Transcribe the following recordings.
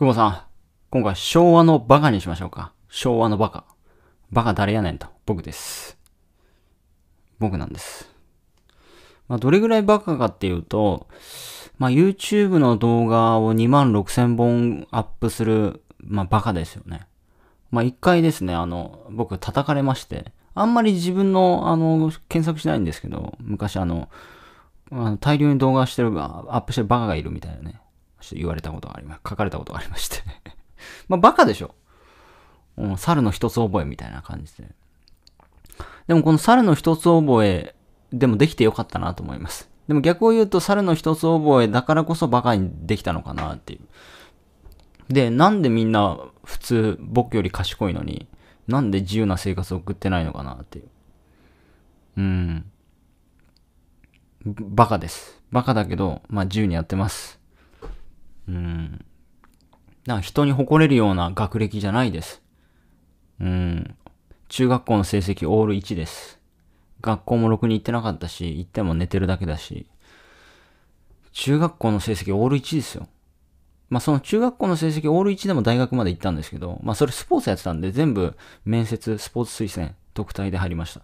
久保さん、今回昭和のバカにしましょうか。昭和のバカ。バカ誰やねんと。僕です。僕なんです。まあ、どれぐらいバカかっていうと、まあ、YouTube の動画を2万6千本アップする、まあ、バカですよね。まあ、一回ですね、あの、僕叩かれまして、あんまり自分の、あの、検索しないんですけど、昔あの、あの大量に動画してる、アップしてるバカがいるみたいなね。言われたことがありま、書かれたことがありまして まあ、バカでしょ。うん、猿の一つ覚えみたいな感じで。でもこの猿の一つ覚えでもできてよかったなと思います。でも逆を言うと猿の一つ覚えだからこそバカにできたのかなっていう。で、なんでみんな普通僕より賢いのに、なんで自由な生活を送ってないのかなっていう。うん。バカです。バカだけど、まあ自由にやってます。うん。なんか人に誇れるような学歴じゃないです。うん。中学校の成績オール1です。学校もろくに行ってなかったし、行っても寝てるだけだし。中学校の成績オール1ですよ。まあその中学校の成績オール1でも大学まで行ったんですけど、まあそれスポーツやってたんで全部面接、スポーツ推薦、特待で入りました。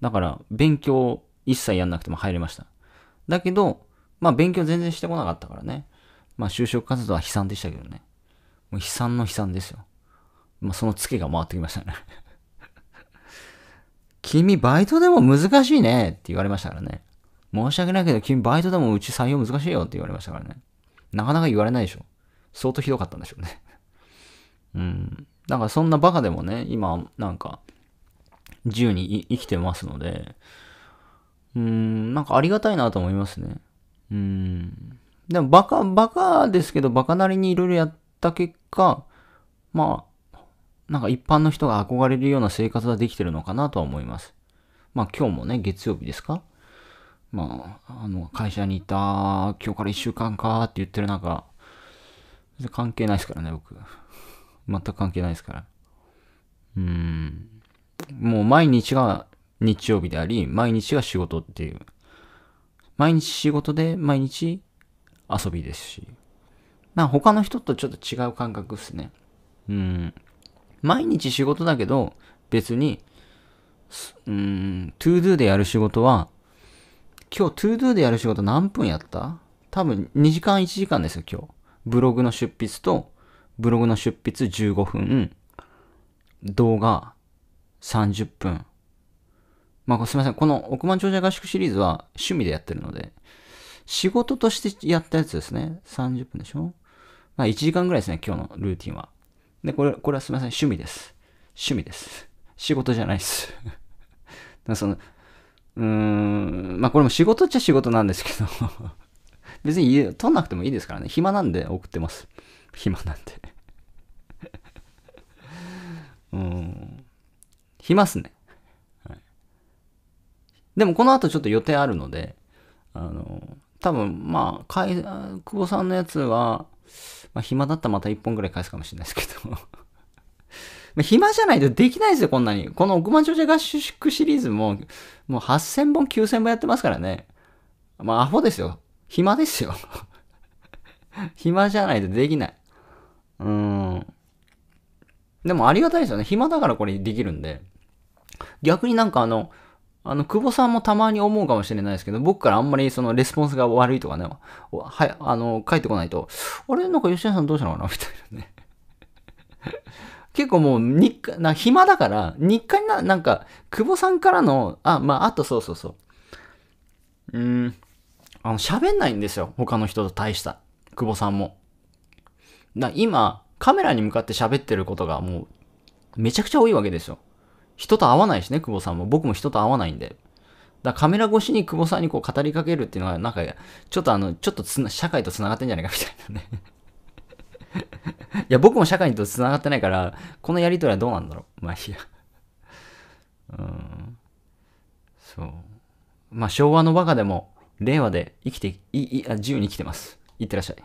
だから勉強一切やんなくても入れました。だけど、まあ勉強全然してこなかったからね。まあ就職活動は悲惨でしたけどね。もう悲惨の悲惨ですよ。まあそのツケが回ってきましたね 君バイトでも難しいねって言われましたからね。申し訳ないけど君バイトでもうち採用難しいよって言われましたからね。なかなか言われないでしょ。相当ひどかったんでしょうね うん。だからそんなバカでもね、今なんか自由に生きてますので、うーん、なんかありがたいなと思いますね。うん。でもバカ、バカですけど、バカなりにいろいろやった結果、まあ、なんか一般の人が憧れるような生活はできてるのかなとは思います。まあ今日もね、月曜日ですかまあ、あの、会社にいた、今日から一週間かって言ってる中、関係ないですからね、僕。全く関係ないですから。うん。もう毎日が日曜日であり、毎日が仕事っていう。毎日仕事で、毎日遊びですし。まあ他の人とちょっと違う感覚っすね。うん。毎日仕事だけど、別に、うん、トゥードゥでやる仕事は、今日トゥードゥでやる仕事何分やった多分2時間1時間ですよ、今日。ブログの出筆と、ブログの出筆15分、動画30分。まあ、すいません。この億万長者合宿シリーズは趣味でやってるので、仕事としてやったやつですね。30分でしょまあ1時間ぐらいですね、今日のルーティンは。で、これ、これはすみません、趣味です。趣味です。仕事じゃないです。だその、うーん、まあこれも仕事っちゃ仕事なんですけど別に取んなくてもいいですからね。暇なんで送ってます。暇なんでうん。暇っすね。はい。でもこの後ちょっと予定あるので、あの、多分、まあ、かい、久保さんのやつは、まあ、暇だったらまた1本ぐらい返すかもしれないですけど。まあ、暇じゃないとできないですよ、こんなに。この億万長者合宿シリーズも、もう8000本、9000本やってますからね。まあ、アホですよ。暇ですよ。暇じゃないとできない。うーん。でもありがたいですよね。暇だからこれできるんで。逆になんかあの、あの、久保さんもたまに思うかもしれないですけど、僕からあんまりそのレスポンスが悪いとかね、はい、あの、帰ってこないと、あれなんか吉田さんどうしたのかなみたいなね。結構もう日課、な暇だから、日課にな、なんか、久保さんからの、あ、まあ、あとそうそうそう。うん、あの、喋んないんですよ。他の人と大した。久保さんも。だ今、カメラに向かって喋ってることがもう、めちゃくちゃ多いわけですよ。人と会わないしね、久保さんも。僕も人と会わないんで。だカメラ越しに久保さんにこう語りかけるっていうのは、なんか、ちょっとあの、ちょっと社会と繋がってんじゃないかみたいなね いや、僕も社会と繋がってないから、このやりとりはどうなんだろう。まあいいやうん。そう。まあ昭和の馬鹿でも、令和で生きて、いいあ自由に生きてます。いってらっしゃい。